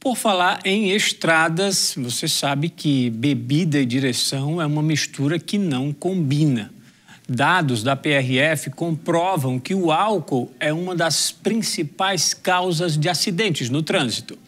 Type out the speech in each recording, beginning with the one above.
Por falar em estradas, você sabe que bebida e direção é uma mistura que não combina. Dados da PRF comprovam que o álcool é uma das principais causas de acidentes no trânsito.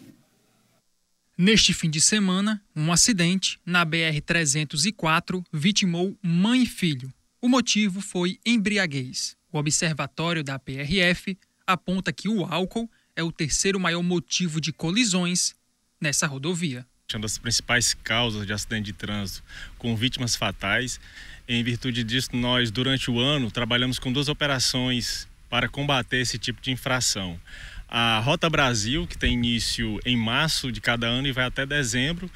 Neste fim de semana, um acidente na BR-304 vitimou mãe e filho. O motivo foi embriaguez. O observatório da PRF aponta que o álcool é o terceiro maior motivo de colisões nessa rodovia. Uma das principais causas de acidente de trânsito com vítimas fatais. Em virtude disso, nós, durante o ano, trabalhamos com duas operações para combater esse tipo de infração. A Rota Brasil, que tem início em março de cada ano e vai até dezembro,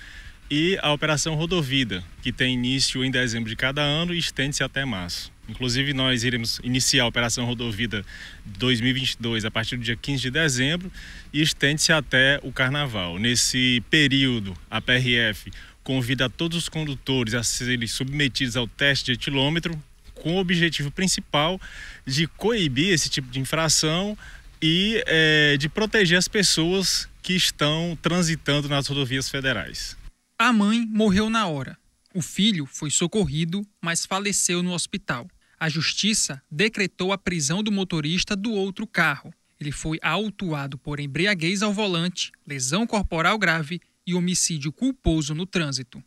e a Operação Rodovida, que tem início em dezembro de cada ano e estende-se até março. Inclusive, nós iremos iniciar a Operação Rodovida 2022 a partir do dia 15 de dezembro e estende-se até o Carnaval. Nesse período, a PRF convida todos os condutores a serem submetidos ao teste de etilômetro com o objetivo principal de coibir esse tipo de infração e é, de proteger as pessoas que estão transitando nas rodovias federais. A mãe morreu na hora. O filho foi socorrido, mas faleceu no hospital a justiça decretou a prisão do motorista do outro carro. Ele foi autuado por embriaguez ao volante, lesão corporal grave e homicídio culposo no trânsito.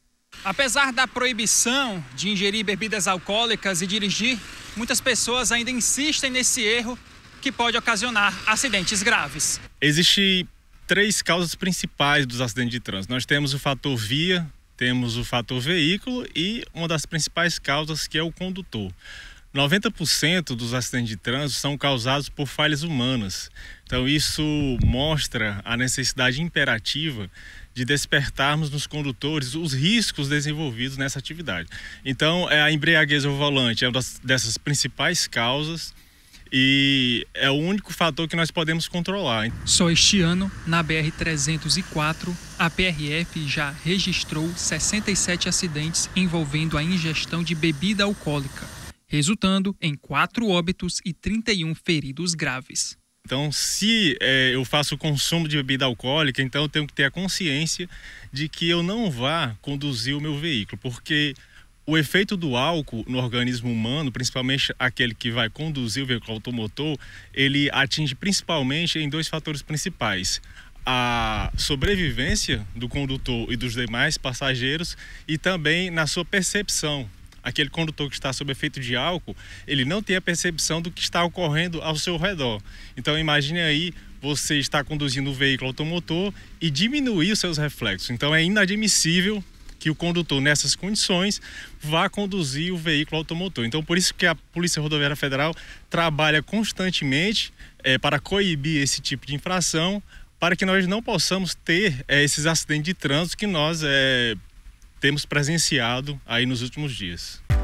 Apesar da proibição de ingerir bebidas alcoólicas e dirigir, muitas pessoas ainda insistem nesse erro que pode ocasionar acidentes graves. Existem três causas principais dos acidentes de trânsito. Nós temos o fator via, temos o fator veículo e uma das principais causas que é o condutor. 90% dos acidentes de trânsito são causados por falhas humanas. Então, isso mostra a necessidade imperativa de despertarmos nos condutores os riscos desenvolvidos nessa atividade. Então, é a embriaguez ao volante é uma dessas principais causas e é o único fator que nós podemos controlar. Só este ano, na BR-304, a PRF já registrou 67 acidentes envolvendo a ingestão de bebida alcoólica resultando em quatro óbitos e 31 feridos graves. Então, se é, eu faço consumo de bebida alcoólica, então eu tenho que ter a consciência de que eu não vá conduzir o meu veículo, porque o efeito do álcool no organismo humano, principalmente aquele que vai conduzir o veículo automotor, ele atinge principalmente em dois fatores principais: a sobrevivência do condutor e dos demais passageiros e também na sua percepção aquele condutor que está sob efeito de álcool, ele não tem a percepção do que está ocorrendo ao seu redor. Então imagine aí você está conduzindo o veículo automotor e diminuir os seus reflexos. Então é inadmissível que o condutor nessas condições vá conduzir o veículo automotor. Então, por isso que a Polícia Rodoviária Federal trabalha constantemente é, para coibir esse tipo de infração, para que nós não possamos ter é, esses acidentes de trânsito que nós é, temos presenciado aí nos últimos dias.